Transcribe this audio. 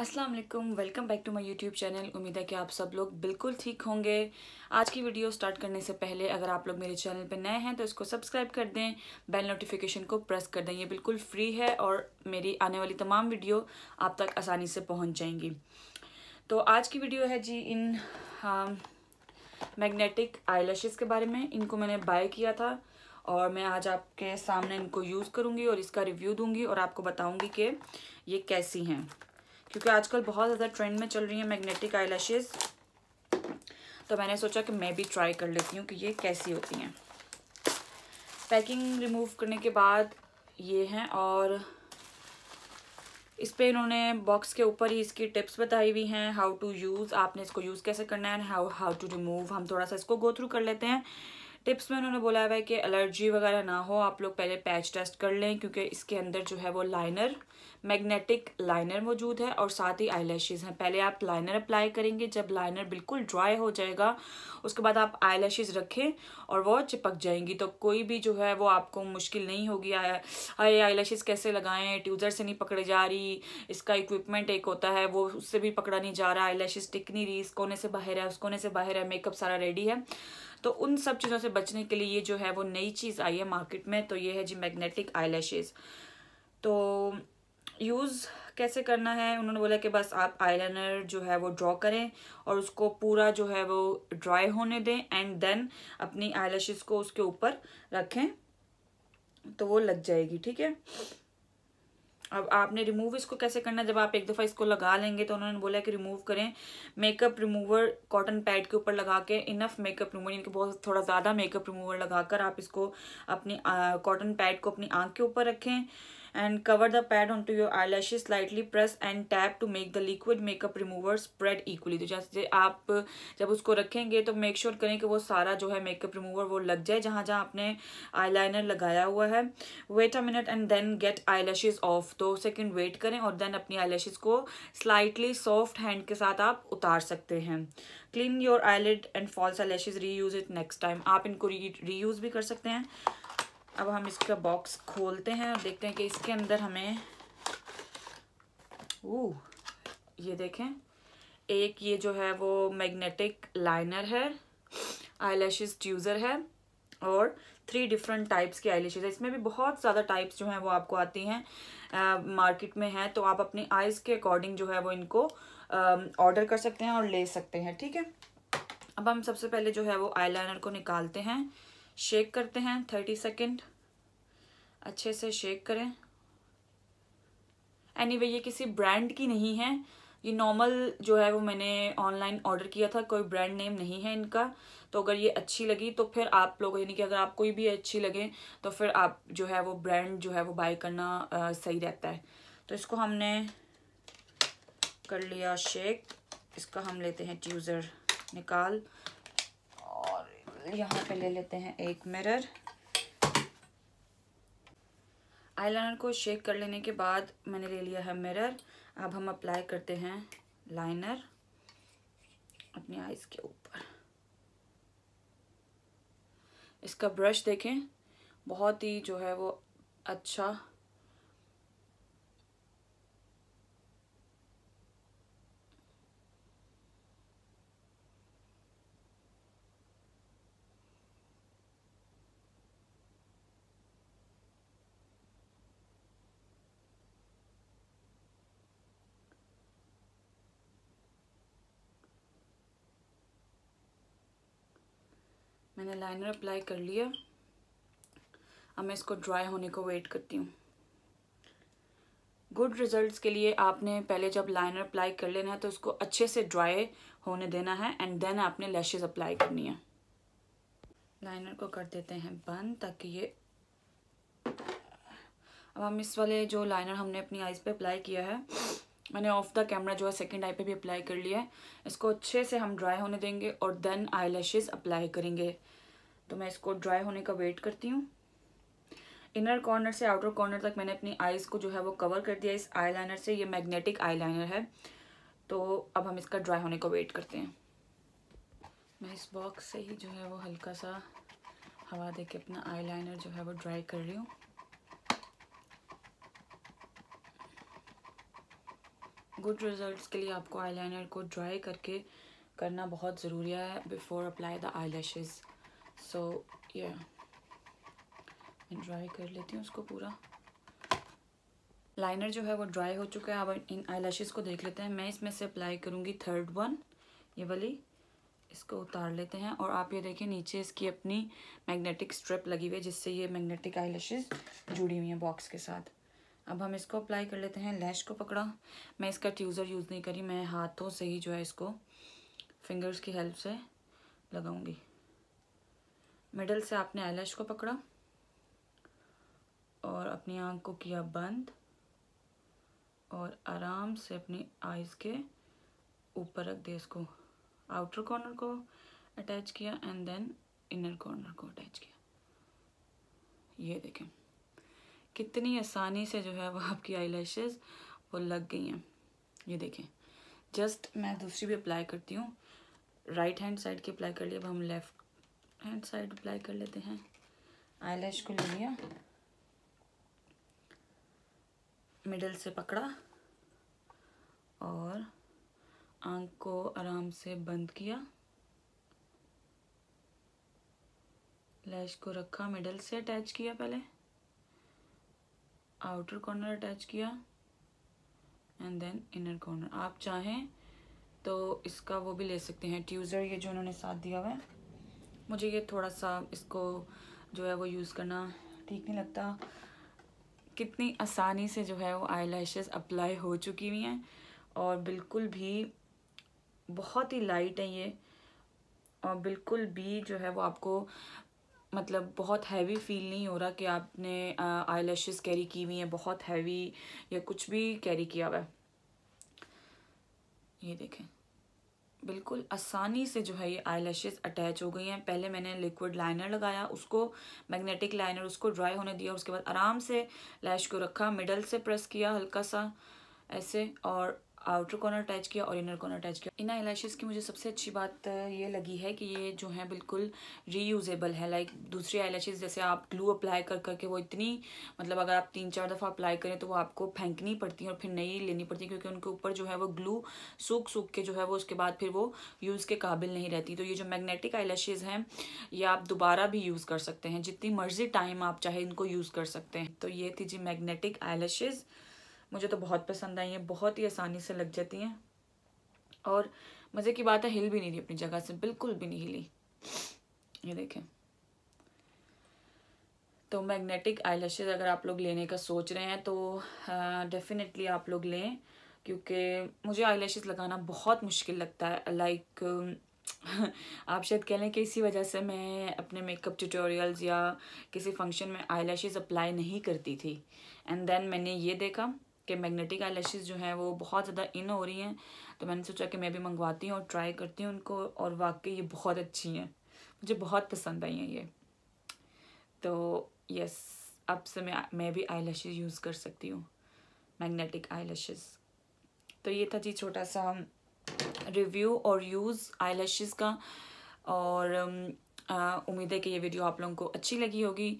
Aslam welcome back to my YouTube channel उम्मीद है कि आप सब लोग बिल्कुल ठीक होंगे आज की वीडियो स्टार्ट करने से पहले अगर आप लोग मेरे चैनल पर नए हैं तो इसको सब्सक्राइब कर दें बेल नोटिफिकेशन को प्रेस कर दें ये बिल्कुल फ्री है और मेरी आने वाली तमाम वीडियो आप तक आसानी से पहुंच जाएंगी तो आज की वीडियो है जी इन मैग्नेटिक हाँ, आई के बारे में इनको मैंने बाय किया था और मैं आज आपके सामने इनको यूज़ करूँगी और इसका रिव्यू दूँगी और आपको बताऊँगी कि ये कैसी हैं क्योंकि आजकल बहुत ज़्यादा ट्रेंड में चल रही है मैग्नेटिक आई तो मैंने सोचा कि मैं भी ट्राई कर लेती हूँ कि ये कैसी होती हैं पैकिंग रिमूव करने के बाद ये हैं और इस पर इन्होंने बॉक्स के ऊपर ही इसकी टिप्स बताई हुई हैं हाउ टू यूज़ आपने इसको यूज़ कैसे करना है हाउ हाउ टू रिमूव हम थोड़ा सा इसको गो थ्रू कर लेते हैं टिप्स में उन्होंने बोला हुआ है कि एलर्जी वगैरह ना हो आप लोग पहले पैच टेस्ट कर लें क्योंकि इसके अंदर जो है वो लाइनर मैग्नेटिक लाइनर मौजूद है और साथ ही आई हैं पहले आप लाइनर अप्लाई करेंगे जब लाइनर बिल्कुल ड्राई हो जाएगा उसके बाद आप आई रखें और वो चिपक जाएंगी तो कोई भी जो है वो आपको मुश्किल नहीं होगी अरे आई कैसे लगाएं ट्यूज़र से नहीं पकड़े जा रही इसका इक्विपमेंट एक होता है वो उससे भी पकड़ा नहीं जा रहा आई टिक नहीं रही इस कोने से बाहर है उस कोने से बाहर है मेकअप सारा रेडी है तो उन सब चीज़ों से बचने के लिए ये जो है वो नई चीज़ आई है मार्केट में तो ये है जी मैग्नेटिक आई तो यूज़ कैसे करना है उन्होंने बोला कि बस आप आईलाइनर जो है वो ड्रॉ करें और उसको पूरा जो है वो ड्राई होने दें एंड देन अपनी आई को उसके ऊपर रखें तो वो लग जाएगी ठीक है अब आपने रिमूव इसको कैसे करना जब आप एक दफ़ा इसको लगा लेंगे तो उन्होंने बोला कि रिमूव करें मेकअप रिमूवर कॉटन पैड के ऊपर लगा के इनफ मेकअप रिमूवर यानी कि बहुत थोड़ा ज़्यादा मेकअप रिमूवर लगाकर आप इसको अपनी कॉटन पैड को अपनी आँख के ऊपर रखें and cover the pad onto your eyelashes slightly press and tap to make the liquid makeup remover spread equally तो जैसे आप जब उसको रखेंगे तो मेक श्योर sure करें कि वो सारा जो है मेकअप रिमूवर वो लग जाए जहाँ जहाँ आपने आईलाइनर लगाया हुआ है wait a minute and then get eyelashes off दो सेकंड वेट करें और देन अपनी आईलैशेस को स्लाइटली सॉफ्ट हैंड के साथ आप उतार सकते हैं clean your eyelet and false eyelashes reuse it next time आप इनको रीयूज भी कर सकते हैं अब हम इसका बॉक्स खोलते हैं और देखते हैं कि इसके अंदर हमें वो ये देखें एक ये जो है वो मैग्नेटिक लाइनर है आई लैशेज़ ट्यूज़र है और थ्री डिफरेंट टाइप्स की आई है इसमें भी बहुत ज़्यादा टाइप्स जो हैं वो आपको आती हैं मार्केट में हैं तो आप अपनी आइज़ के अकॉर्डिंग जो है वो इनको ऑर्डर कर सकते हैं और ले सकते हैं ठीक है अब हम सबसे पहले जो है वो आई को निकालते हैं शेक करते हैं थर्टी सेकेंड अच्छे से शेक करें एनी anyway, ये किसी ब्रांड की नहीं है ये नॉर्मल जो है वो मैंने ऑनलाइन ऑर्डर किया था कोई ब्रांड नेम नहीं है इनका तो अगर ये अच्छी लगी तो फिर आप लोग यानी कि अगर आप कोई भी अच्छी लगे तो फिर आप जो है वो ब्रांड जो है वो बाय करना आ, सही रहता है तो इसको हमने कर लिया शेक इसका हम लेते हैं ट्यूज़र निकाल यहाँ पे ले लेते हैं एक मिरर आईलाइनर को शेक कर लेने के बाद मैंने ले लिया है मिरर अब हम अप्लाई करते हैं लाइनर अपनी आईज के ऊपर इसका ब्रश देखें बहुत ही जो है वो अच्छा मैंने लाइनर अप्लाई कर लिया अब मैं इसको ड्राई होने को वेट करती हूँ गुड रिजल्ट्स के लिए आपने पहले जब लाइनर अप्लाई कर लेना है तो उसको अच्छे से ड्राई होने देना है एंड देन आपने लैशेज अप्लाई करनी है लाइनर को कर देते हैं बंद ताकि ये अब हम इस वाले जो लाइनर हमने अपनी आईज पे अप्लाई किया है मैंने ऑफ द कैमरा जो है सेकेंड आई पे भी अप्लाई कर लिया है इसको अच्छे से हम ड्राई होने देंगे और देन आई अप्लाई करेंगे तो मैं इसको ड्राई होने का वेट करती हूँ इनर कॉर्नर से आउटर कॉर्नर तक मैंने अपनी आइज़ को जो है वो कवर कर दिया इस लाइनर से ये मैग्नेटिक लाइनर है तो अब हम इसका ड्राई होने का वेट करते हैं मैं इस बॉक्स से ही जो है वो हल्का सा हवा दे के अपना आईलाइनर जो है वो ड्राई कर रही हूँ गुड रिजल्ट्स के लिए आपको आईलाइनर को ड्राई करके करना बहुत ज़रूरी है before apply the eye so ये मैं ड्राई कर लेती हूँ उसको पूरा लाइनर जो है वो ड्राई हो चुका है अब इन आई को देख लेते हैं मैं इसमें से अप्लाई करूँगी थर्ड वन ये वाली इसको उतार लेते हैं और आप ये देखें नीचे इसकी अपनी मैग्नेटिक स्ट्रिप लगी हुई है जिससे ये मैग्नेटिक आई जुड़ी हुई हैं बॉक्स के साथ अब हम इसको अप्लाई कर लेते हैं लैश को पकड़ा मैं इसका ट्यूज़र यूज़ नहीं करी मैं हाथों से ही जो है इसको फिंगर्स की हेल्प से लगाऊंगी मिडल से आपने आईलैश को पकड़ा और अपनी आँख को किया बंद और आराम से अपनी आइज़ के ऊपर रख दिया इसको आउटर कॉर्नर को अटैच किया एंड देन इनर कॉर्नर को अटैच किया ये देखें कितनी आसानी से जो है वो आपकी आई वो लग गई हैं ये देखें जस्ट मैं दूसरी भी अप्लाई करती हूँ राइट हैंड साइड की अप्लाई कर ली अब हम लेफ़्ट एंड साइड अप्लाई कर लेते हैं आईलैश को ले लिया मिडल से पकड़ा और आंख को आराम से बंद किया लैश को रखा मिडल से अटैच किया पहले आउटर कॉर्नर अटैच किया एंड देन इनर कॉर्नर आप चाहें तो इसका वो भी ले सकते हैं ट्यूज़र ये जो उन्होंने साथ दिया हुआ है मुझे ये थोड़ा सा इसको जो है वो यूज़ करना ठीक नहीं लगता कितनी आसानी से जो है वो आई अप्लाई हो चुकी हुई हैं और बिल्कुल भी बहुत ही लाइट है ये और बिल्कुल भी जो है वो आपको मतलब बहुत हैवी फील नहीं हो रहा कि आपने आई लैशेज़ कैरी की हुई हैं बहुत हैवी या कुछ भी कैरी किया हुआ है ये देखें बिल्कुल आसानी से जो है ये आई लैशेज़ अटैच हो गई हैं पहले मैंने लिक्विड लाइनर लगाया उसको मैग्नेटिक लाइनर उसको ड्राई होने दिया उसके बाद आराम से लैश को रखा मिडल से प्रेस किया हल्का सा ऐसे और आउटर कॉर्नर अटैच किया और इनर कॉर्नर अटैच किया इन आईलैशेज़ की मुझे सबसे अच्छी बात ये लगी है कि ये जो है बिल्कुल रीयूजेबल है लाइक दूसरी आईलैशेज जैसे आप ग्लू अप्लाई कर करके वो इतनी मतलब अगर आप तीन चार दफ़ा अप्लाई करें तो वो आपको फेंकनी पड़ती है और फिर नई लेनी पड़ती है क्योंकि उनके ऊपर जो है वो ग्लू सूख सूख के जो है वो उसके बाद फिर वो यूज़ के काबिल नहीं रहती तो ये जो मैग्नेटिक आईलैशेज हैं ये आप दोबारा भी यूज़ कर सकते हैं जितनी मर्ज़ी टाइम आप चाहे इनको यूज़ कर सकते हैं तो ये थी जी मैग्नेटिक आईलैशेज़ मुझे तो बहुत पसंद आई हैं बहुत ही आसानी से लग जाती हैं और मज़े की बात है हिल भी नहीं रही अपनी जगह से बिल्कुल भी नहीं हिली ये देखें तो मैग्नेटिक आई अगर आप लोग लेने का सोच रहे हैं तो डेफिनेटली आप लोग लें क्योंकि मुझे आई लगाना बहुत मुश्किल लगता है लाइक आप शायद कह लें कि इसी वजह से मैं अपने मेकअप ट्यूटोरियल्स या किसी फंक्शन में आई अप्लाई नहीं करती थी एंड देन मैंने ये देखा कि मैग्नेटिक आई जो हैं वो बहुत ज़्यादा इन हो रही हैं तो मैंने सोचा कि मैं भी मंगवाती हूँ और ट्राई करती हूँ उनको और वाकई ये बहुत अच्छी हैं मुझे बहुत पसंद आई हैं ये तो यस अब से मैं मैं भी आई यूज़ कर सकती हूँ मैग्नेटिक आई तो ये था जी छोटा सा रिव्यू um, और यूज़ आई का और um, uh, उम्मीद है कि ये वीडियो आप लोगों को अच्छी लगी होगी